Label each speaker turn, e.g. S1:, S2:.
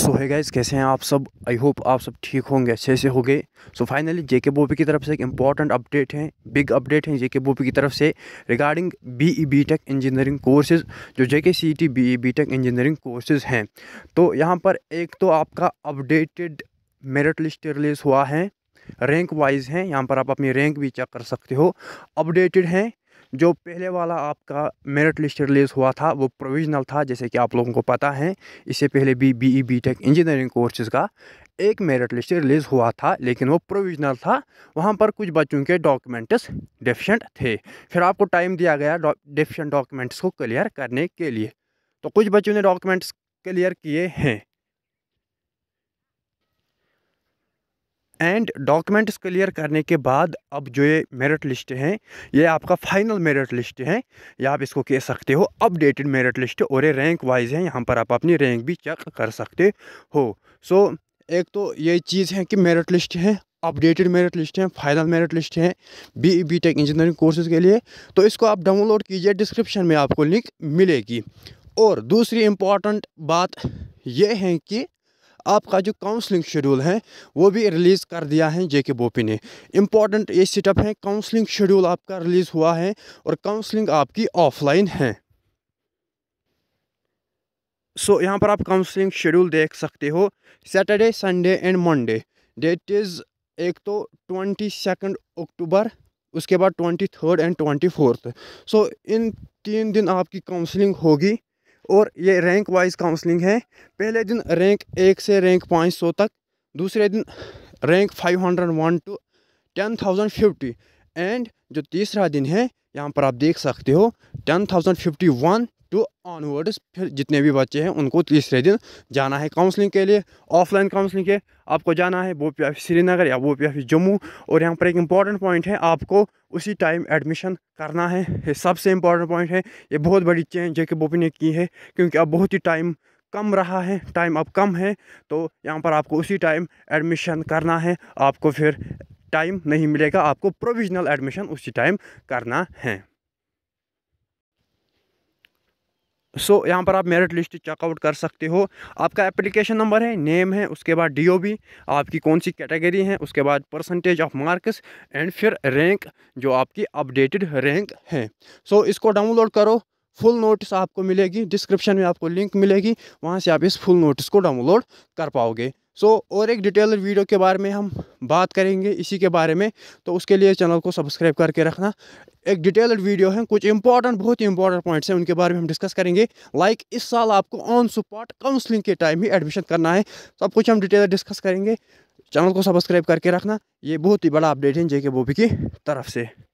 S1: सो है गाइज़ कैसे हैं आप सब आई होप आप सब ठीक होंगे अच्छे से हो गए सो फाइनली जे के बोपी की तरफ से एक इंपॉर्टेंट अपडेट है बिग अपडेट है के बोपी की तरफ से regarding B E B Tech engineering courses जो JK E B Tech engineering courses हैं तो यहाँ पर एक तो आपका अपडेटेड मेरिट लिस्ट रिलीज़ हुआ है रैंक वाइज हैं यहाँ पर आप अपनी रैंक भी चेक कर सकते हो अपडेटेड हैं जो पहले वाला आपका मेरिट लिस्ट रिलीज़ हुआ था वो प्रोविजनल था जैसे कि आप लोगों को पता है इससे पहले भी B E B Tech engineering courses का एक मेरिट लिस्ट रिलीज़ हुआ था लेकिन वो प्रोविजनल था वहाँ पर कुछ बच्चों के डॉक्यूमेंट्स डेफिशेंट थे फिर आपको टाइम दिया गया डेफिशेंट डॉक्यूमेंट्स को क्लियर करने के लिए तो कुछ बच्चों ने डॉक्यूमेंट्स क्लियर किए हैं एंड डॉक्यूमेंट्स क्लियर करने के बाद अब जो ये मेरिट लिस्ट हैं ये आपका फाइनल मेरिट लिस्ट है या आप इसको कह सकते हो अपडेटेड मेरिट लिस्ट और ये रैंक वाइज है यहाँ पर आप अपनी रैंक भी चेक कर सकते हो सो so, एक तो ये चीज़ है कि मेरिट लिस्ट है अपडेटेड मेरिट लिस्ट हैं फाइनल मेरिट लिस्ट हैं B B Tech engineering courses के लिए तो इसको आप डाउनलोड कीजिए डिस्क्रिप्शन में आपको लिंक मिलेगी और दूसरी इम्पॉर्टेंट बात यह है कि आपका जो काउंसलिंग शेड्यूल है वो भी रिलीज़ कर दिया है जे के बोपी ने इम्पॉर्टेंट ये स्टेप है काउंसलिंग शेड्यूल आपका रिलीज़ हुआ है और काउंसलिंग आपकी ऑफलाइन है सो so, यहाँ पर आप काउंसलिंग शेड्यूल देख सकते हो Saturday Sunday and Monday date is एक तो ट्वेंटी सेकेंड अक्टूबर उसके बाद twenty third and twenty fourth so इन तीन दिन आपकी काउंसलिंग होगी और ये रैंक वाइज काउंसलिंग है पहले दिन रैंक एक से रैंक पाँच सौ तक दूसरे दिन rank five hundred one two ten thousand fifty and जो तीसरा दिन है यहाँ पर आप देख सकते हो ten thousand fifty one two onwards फिर जितने भी बच्चे हैं उनको तीसरे दिन जाना है काउंसलिंग के लिए ऑफलाइन काउंसलिंग के आपको जाना है वो पी ऑफिस श्रीनगर या वो पी ऑफिस जम्मू और यहाँ पर एक इम्पॉर्टेंट पॉइंट है आपको उसी टाइम एडमिशन करना है ये सबसे इम्पॉर्टेंट पॉइंट है ये बहुत बड़ी चेंज जे के बोपी ने की है क्योंकि अब बहुत ही टाइम कम रहा है टाइम अब कम है तो यहाँ पर आपको उसी टाइम एडमिशन करना है आपको फिर टाइम नहीं मिलेगा आपको प्रोविजनल एडमिशन उसी टाइम करना है सो so, यहाँ पर आप मेरिट लिस्ट चेकआउट कर सकते हो आपका एप्लीकेशन नंबर है नेम है उसके बाद डीओबी आपकी कौन सी कैटेगरी है उसके बाद परसेंटेज ऑफ मार्क्स एंड फिर रैंक जो आपकी अपडेटेड रैंक है सो so, इसको डाउनलोड करो फुल नोटिस आपको मिलेगी डिस्क्रिप्शन में आपको लिंक मिलेगी वहाँ से आप इस फुल नोटिस को डाउनलोड कर पाओगे सो so, और एक डिटेल वीडियो के बारे में हम बात करेंगे इसी के बारे में तो उसके लिए चैनल को सब्सक्राइब करके रखना एक डिटेल्ड वीडियो है कुछ इंपॉर्टेंट बहुत ही इंपॉर्टेंट पॉइंट्स हैं उनके बारे में हम डिस्कस करेंगे लाइक like, इस साल आपको ऑन स्पॉट काउंसलिंग के टाइम ही एडमिशन करना है सब कुछ हम डिटेल डिस्कस करेंगे चैनल को सब्सक्राइब करके रखना ये बहुत ही बड़ा अपडेट है जे के बोबी की तरफ से